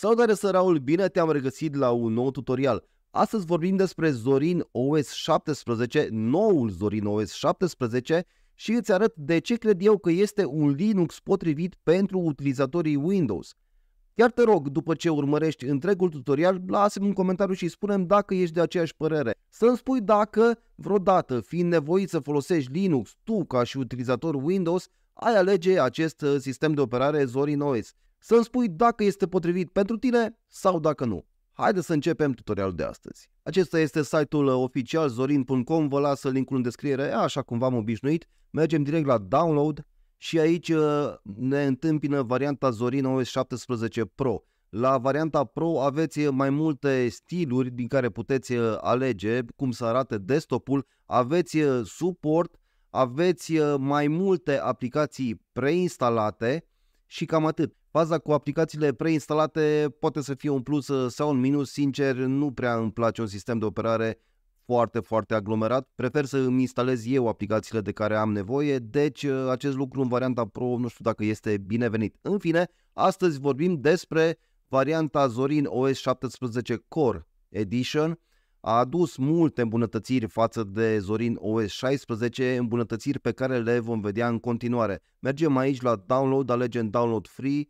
Salutare Raul, bine te-am regăsit la un nou tutorial. Astăzi vorbim despre Zorin OS 17, noul Zorin OS 17 și îți arăt de ce cred eu că este un Linux potrivit pentru utilizatorii Windows. Chiar te rog, după ce urmărești întregul tutorial, lasă-mi un comentariu și spunem dacă ești de aceeași părere. Să-mi spui dacă, vreodată, fiind nevoit să folosești Linux, tu ca și utilizator Windows, ai alege acest uh, sistem de operare Zorin OS să-mi spui dacă este potrivit pentru tine sau dacă nu. Haideți să începem tutorialul de astăzi. Acesta este site-ul uh, oficial zorin.com, vă las linkul în descriere, așa cum v-am obișnuit. Mergem direct la download și aici uh, ne întâmpină varianta Zorin OS 17 Pro. La varianta Pro aveți uh, mai multe stiluri din care puteți alege cum să arate desktopul, aveți suport, aveți mai multe aplicații preinstalate și cam atât. Faza cu aplicațiile preinstalate poate să fie un plus uh, sau un minus, sincer nu prea îmi place un sistem de operare foarte, foarte aglomerat. Prefer să îmi instalez eu aplicațiile de care am nevoie, deci uh, acest lucru în varianta Pro nu știu dacă este binevenit. În fine, astăzi vorbim despre varianta Zorin OS 17 Core Edition. A adus multe îmbunătățiri față de Zorin OS 16, îmbunătățiri pe care le vom vedea în continuare. Mergem aici la Download, alegem Download Free,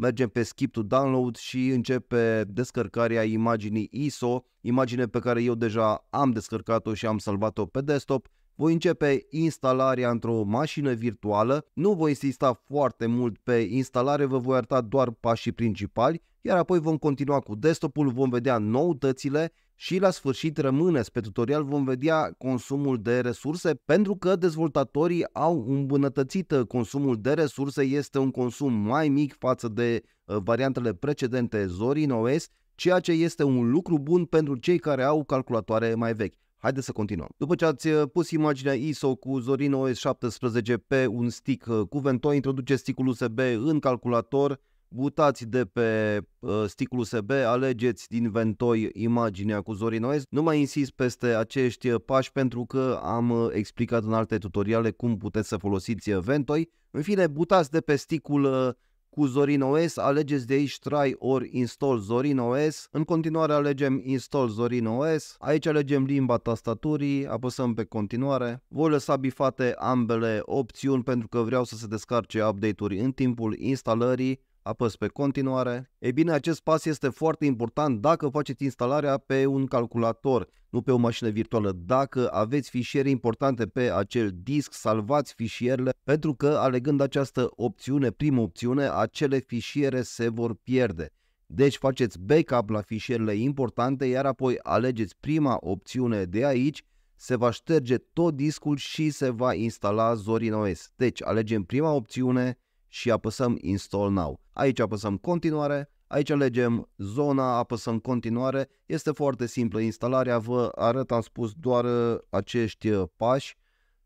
mergem pe Skip to Download și începe descărcarea imaginii ISO, imagine pe care eu deja am descărcat-o și am salvat-o pe desktop, voi începe instalarea într-o mașină virtuală, nu voi insista foarte mult pe instalare, vă voi arăta doar pașii principali iar apoi vom continua cu desktopul, vom vedea noutățile și la sfârșit rămâneți pe tutorial, vom vedea consumul de resurse pentru că dezvoltatorii au îmbunătățit uh, consumul de resurse, este un consum mai mic față de uh, variantele precedente Zorin OS, ceea ce este un lucru bun pentru cei care au calculatoare mai vechi. Haideți să continuăm. După ce ați uh, pus imaginea ISO cu Zorin OS 17 pe un stick cu ventoi, introduceți stickul USB în calculator, Mutați de pe uh, sticul USB, alegeți din ventoi imaginea cu Zorin OS. Nu mai insist peste acești uh, pași pentru că am uh, explicat în alte tutoriale cum puteți să folosiți uh, ventoi. În fine, butați de pe sticul uh, cu Zorin OS, alegeți de aici Try or Install Zorin OS. În continuare alegem Install Zorin OS. Aici alegem limba tastaturii, apăsăm pe continuare. Voi lăsa bifate ambele opțiuni pentru că vreau să se descarce update-uri în timpul instalării apăs pe continuare. Ei bine, acest pas este foarte important dacă faceți instalarea pe un calculator, nu pe o mașină virtuală. Dacă aveți fișiere importante pe acel disc, salvați fișierele, pentru că alegând această opțiune, prima opțiune, acele fișiere se vor pierde. Deci faceți backup la fișierele importante, iar apoi alegeți prima opțiune de aici, se va șterge tot discul și se va instala Zorin OS. Deci alegem prima opțiune și apăsăm Install Now aici apăsăm continuare, aici alegem zona, apăsăm continuare, este foarte simplă instalarea, vă arăt, am spus doar uh, acești uh, pași,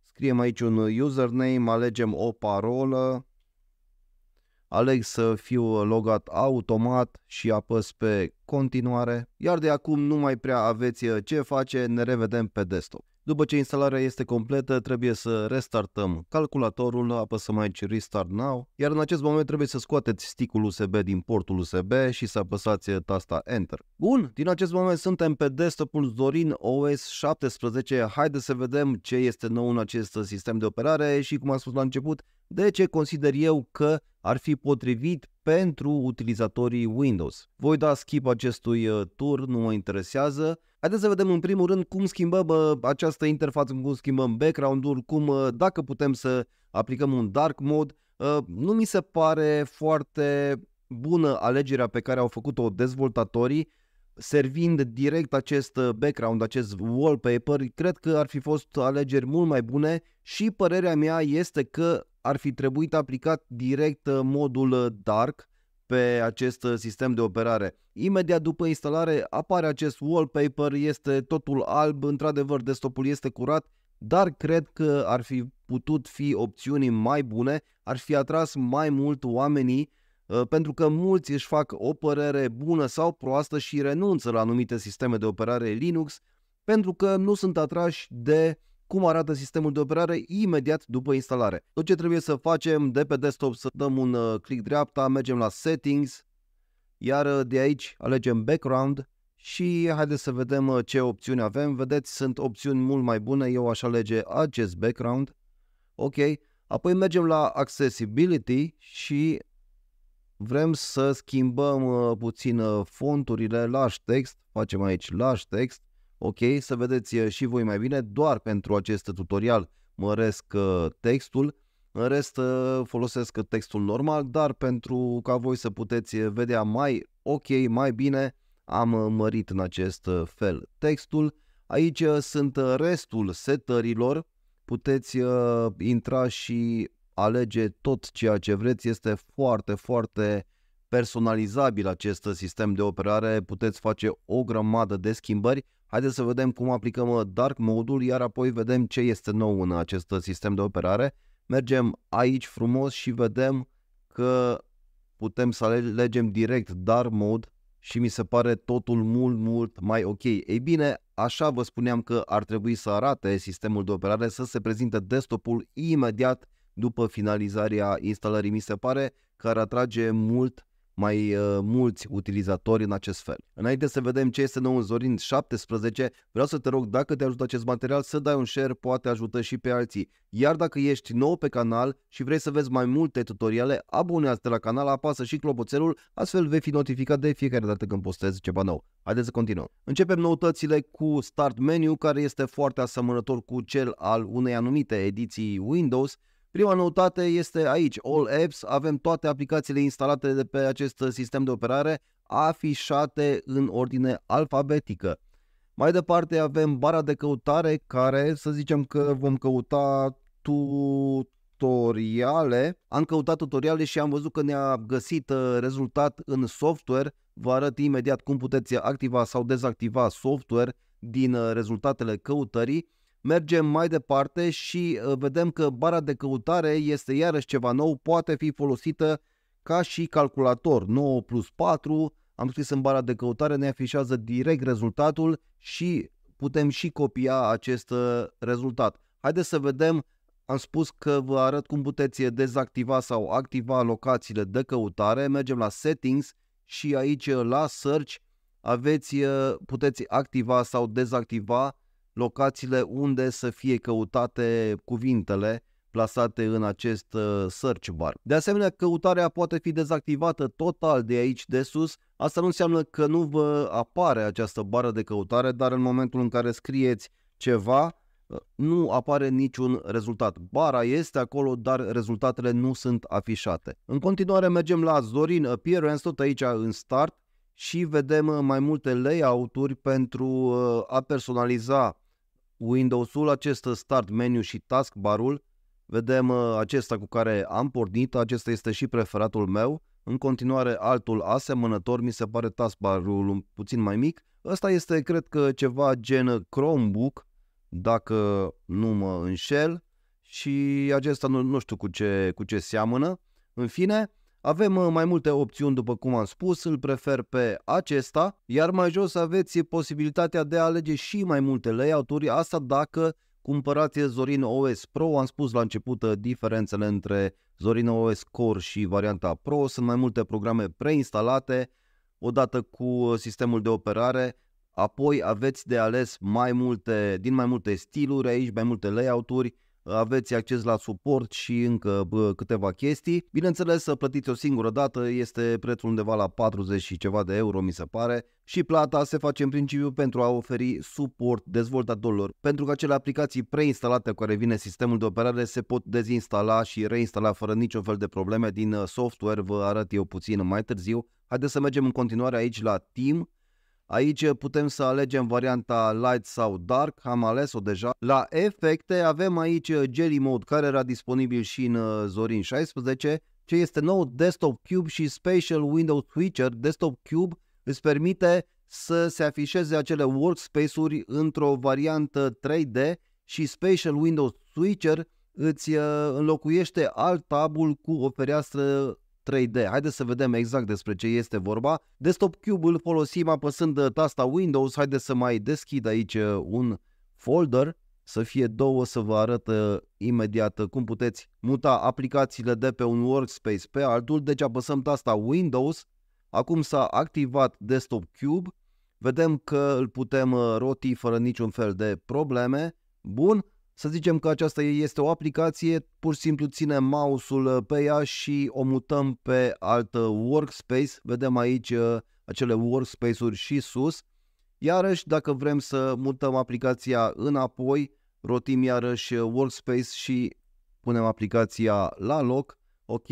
scriem aici un username, alegem o parolă, aleg să fiu uh, logat automat și apăs pe continuare, iar de acum nu mai prea aveți ce face, ne revedem pe desktop. După ce instalarea este completă, trebuie să restartăm calculatorul, apăsăm aici Restart Now, iar în acest moment trebuie să scoateți stickul USB din portul USB și să apăsați tasta Enter. Bun, din acest moment suntem pe desktopul Zorin OS 17. Haideți să vedem ce este nou în acest sistem de operare și, cum am spus la început, de ce consider eu că ar fi potrivit pentru utilizatorii Windows. Voi da skip acestui uh, tur, nu mă interesează. Haideți să vedem în primul rând cum schimbăm uh, această interfață, cum schimbăm background-ul, cum, uh, dacă putem să aplicăm un dark mode. Nu mi se pare foarte bună alegerea pe care au făcut-o dezvoltatorii, servind direct acest uh, background, acest wallpaper, cred că ar fi fost alegeri mult mai bune și părerea mea este că ar fi trebuit aplicat direct uh, modul uh, dark pe acest sistem de operare. Imediat după instalare apare acest wallpaper, este totul alb, într-adevăr desktopul este curat, dar cred că ar fi putut fi opțiuni mai bune, ar fi atras mai mult oamenii Ă, pentru că mulți își fac o părere bună sau proastă și renunță la anumite sisteme de operare Linux pentru că nu sunt atrași de cum arată sistemul de operare imediat după instalare. Tot ce trebuie să facem de pe desktop să dăm un ă, click dreapta, mergem la settings, iar ă, de aici alegem background și haideți să vedem ce opțiuni avem. Vedeți, sunt opțiuni mult mai bune, eu aș alege acest background. Ok, apoi mergem la accessibility și vrem să schimbăm uh, puțin uh, fonturile, lași text, facem aici lași text, ok, să vedeți uh, și voi mai bine, doar pentru acest tutorial măresc uh, textul, în rest uh, folosesc textul normal, dar pentru ca voi să puteți uh, vedea mai ok, mai bine, am uh, mărit în acest uh, fel textul. Aici sunt restul setărilor, puteți uh, intra și alege tot ceea ce vreți, este foarte, foarte personalizabil acest sistem de operare, puteți face o grămadă de schimbări. Haideți să vedem cum aplicăm uh, Dark Mode-ul, iar apoi vedem ce este nou în acest sistem de operare. Mergem aici frumos și vedem că putem să alegem direct Dark Mode și mi se pare totul mult, mult mai ok. Ei bine, așa vă spuneam că ar trebui să arate sistemul de operare, să se prezinte desktop-ul imediat după finalizarea instalării, mi se pare că ar atrage mult mai uh, mulți utilizatori în acest fel. Înainte să vedem ce este nou în Zorin 17, vreau să te rog dacă te ajută acest material să dai un share, poate ajută și pe alții. Iar dacă ești nou pe canal și vrei să vezi mai multe tutoriale, abonează-te la canal, apasă și clopoțelul, astfel vei fi notificat de fiecare dată când postez ceva nou. Haideți să continuăm. Începem noutățile cu Start Menu, care este foarte asemănător cu cel al unei anumite ediții Windows, Prima noutate este aici, All Apps, avem toate aplicațiile instalate de pe acest sistem de operare afișate în ordine alfabetică. Mai departe avem bara de căutare care să zicem că vom căuta tutoriale. Am căutat tutoriale și am văzut că ne-a găsit uh, rezultat în software. Vă arăt imediat cum puteți activa sau dezactiva software din uh, rezultatele căutării. Mergem mai departe și uh, vedem că bara de căutare este iarăși ceva nou, poate fi folosită ca și calculator. 9 plus 4, am scris în bara de căutare, ne afișează direct rezultatul și putem și copia acest uh, rezultat. Haideți să vedem, am spus că vă arăt cum puteți uh, dezactiva sau activa locațiile de căutare. Mergem la Settings și aici la Search aveți, puteți activa sau dezactiva locațiile unde să fie căutate cuvintele plasate în acest uh, search bar. De asemenea, căutarea poate fi dezactivată total de aici de sus. Asta nu înseamnă că nu vă apare această bară de căutare, dar în momentul în care scrieți ceva, uh, nu apare niciun rezultat. Bara este acolo, dar rezultatele nu sunt afișate. În continuare mergem la Zorin Appearance, tot aici în Start și vedem mai multe layout-uri pentru uh, a personaliza Windows-ul, acest Start Menu și Taskbar-ul, vedem uh, acesta cu care am pornit, acesta este și preferatul meu, în continuare altul asemănător, mi se pare taskbar-ul puțin mai mic, ăsta este cred că ceva gen Chromebook, dacă nu mă înșel, și acesta nu, nu știu cu ce, cu ce seamănă. În fine, avem uh, mai multe opțiuni, după cum am spus, îl prefer pe acesta, iar mai jos aveți posibilitatea de a alege și mai multe layout-uri, asta dacă cumpărați Zorin OS Pro, am spus la început uh, diferențele între Zorin OS Core și varianta Pro, sunt mai multe programe preinstalate, odată cu uh, sistemul de operare, apoi aveți de ales mai multe, din mai multe stiluri aici, mai multe layout-uri, aveți acces la suport și încă bă, câteva chestii. Bineînțeles, să plătiți o singură dată, este prețul undeva la 40 și ceva de euro, mi se pare, și plata se face în principiu pentru a oferi suport dezvoltatorilor, pentru că acele aplicații preinstalate cu care vine sistemul de operare se pot dezinstala și reinstala fără niciun fel de probleme din uh, software, vă arăt eu puțin mai târziu. Haideți să mergem în continuare aici la Team Aici putem să alegem varianta Light sau Dark, am ales-o deja. La efecte avem aici Jelly Mode, care era disponibil și în uh, Zorin 16, ce este nou Desktop Cube și Special Window Switcher. Desktop Cube îți permite să se afișeze acele workspace-uri într-o variantă 3D și Special Window Switcher îți uh, înlocuiește alt tabul cu o fereastră 3D. Haideți să vedem exact despre ce este vorba. Desktop Cube îl folosim apăsând tasta Windows. Haideți să mai deschid aici uh, un folder, să fie două, să vă arăt uh, imediat uh, cum puteți muta aplicațiile de pe un workspace pe altul. Deci apăsăm tasta Windows. Acum s-a activat Desktop Cube. Vedem că îl putem roti fără niciun fel de probleme. Bun, să zicem că aceasta este o aplicație, pur și simplu ținem mouse-ul uh, pe ea și o mutăm pe altă workspace. Vedem aici uh, acele workspace-uri și sus. Iarăși, dacă vrem să mutăm aplicația înapoi, rotim iarăși uh, workspace și punem aplicația la loc. Ok?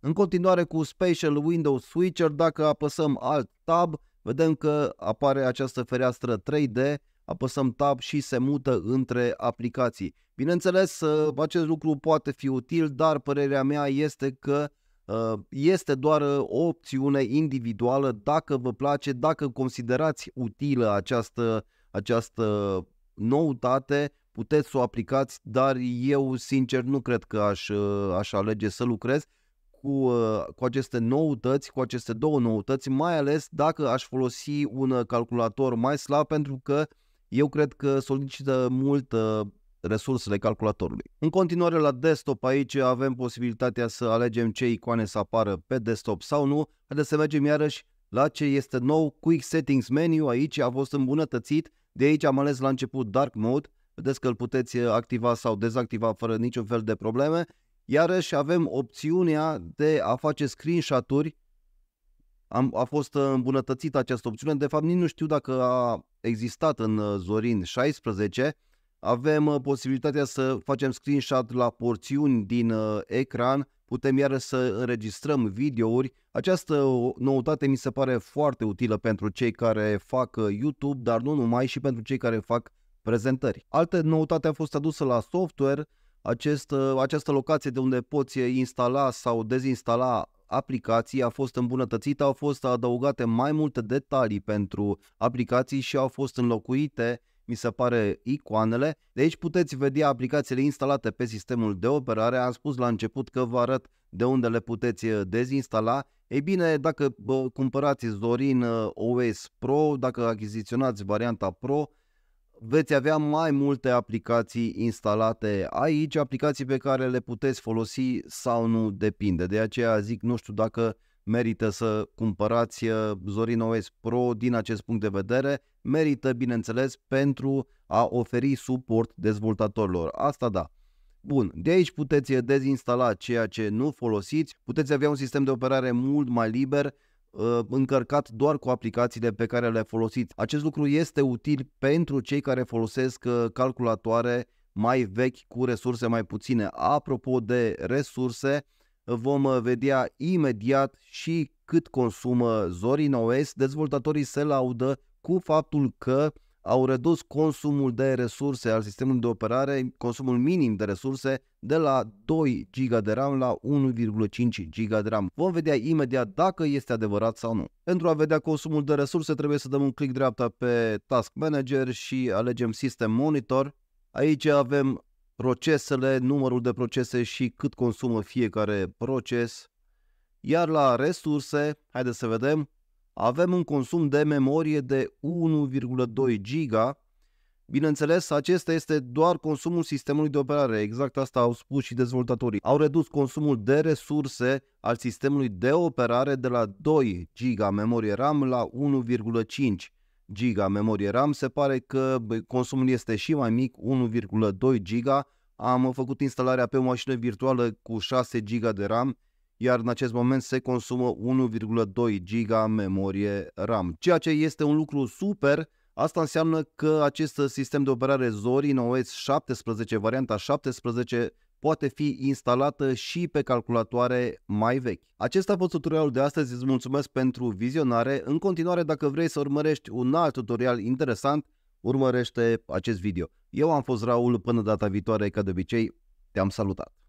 În continuare cu Special Window Switcher, dacă apăsăm Alt Tab, vedem că apare această fereastră 3D apăsăm Tab și se mută între aplicații. Bineînțeles, ă, acest lucru poate fi util, dar părerea mea este că ă, este doar ă, o opțiune individuală dacă vă place, dacă considerați utilă această, această noutate, puteți să o aplicați, dar eu sincer nu cred că aș, aș alege să lucrez cu, cu aceste noutăți, cu aceste două noutăți, mai ales dacă aș folosi un calculator mai slab pentru că uh, eu cred că solicită mult resursele calculatorului. În continuare la desktop aici avem posibilitatea să alegem ce icoane să apară pe desktop sau nu. Haideți să mergem iarăși la ce este nou Quick Settings Menu aici a fost îmbunătățit. De aici am ales la început Dark Mode. Vedeți că îl puteți activa sau dezactiva fără niciun fel de probleme. Iarăși avem opțiunea de a face screenshot-uri am, a fost uh, îmbunătățită această opțiune. De fapt, nici nu știu dacă a existat în uh, Zorin 16. Avem uh, posibilitatea să facem screenshot la porțiuni din ecran, putem iară să înregistrăm videouri. Această noutate mi se pare foarte utilă pentru cei care fac YouTube, dar nu numai, și pentru cei care fac prezentări. Altă noutate a fost adusă la software, acest, această locație de unde poți instala sau dezinstala aplicații a fost îmbunătățită, au fost adăugate mai multe detalii pentru aplicații și au fost înlocuite mi se pare, icoanele. De aici puteți vedea aplicațiile instalate pe sistemul de operare. Am spus la început că vă arăt de unde le puteți uh, dezinstala. Ei bine, dacă bă, cumpărați Zorin uh, OS Pro, dacă achiziționați varianta Pro, veți avea mai multe aplicații instalate aici, aplicații pe care le puteți folosi sau nu, depinde. De aceea zic, nu știu dacă merită să cumpărați uh, Zorin OS Pro din acest punct de vedere, merită, bineînțeles, pentru a oferi suport dezvoltatorilor. Asta da. Bun, de aici puteți dezinstala ceea ce nu folosiți, puteți avea un sistem de operare mult mai liber, Uh, încărcat doar cu aplicațiile pe care le folosiți. Acest lucru este util pentru cei care folosesc uh, calculatoare mai vechi cu resurse mai puține. Apropo de resurse, vom uh, vedea imediat și cât consumă Zorin OS. Dezvoltatorii se laudă cu faptul că au redus consumul de resurse al sistemului de operare, consumul minim de resurse, de la 2 GB de RAM la 1,5 GB de RAM. Vom vedea imediat dacă este adevărat sau nu. Pentru a vedea consumul de resurse trebuie să dăm un click dreapta pe Task Manager și alegem System Monitor. Aici avem procesele, numărul de procese și cât consumă fiecare proces. Iar la resurse, haideți să vedem, avem un consum de memorie de 1,2 giga. Bineînțeles, acesta este doar consumul sistemului de operare, exact asta au spus și dezvoltatorii. Au redus consumul de resurse al sistemului de operare de la 2 giga memorie RAM la 1,5 giga memorie RAM. Se pare că consumul este și mai mic, 1,2 giga. Am făcut instalarea pe o mașină virtuală cu 6 giga de RAM iar în acest moment se consumă 1,2 GB memorie RAM. Ceea ce este un lucru super, asta înseamnă că acest sistem de operare Zorin OS 17, varianta 17, poate fi instalată și pe calculatoare mai vechi. Acesta a fost tutorialul de astăzi, îți mulțumesc pentru vizionare. În continuare, dacă vrei să urmărești un alt tutorial interesant, urmărește acest video. Eu am fost Raul, până data viitoare, ca de obicei, te-am salutat!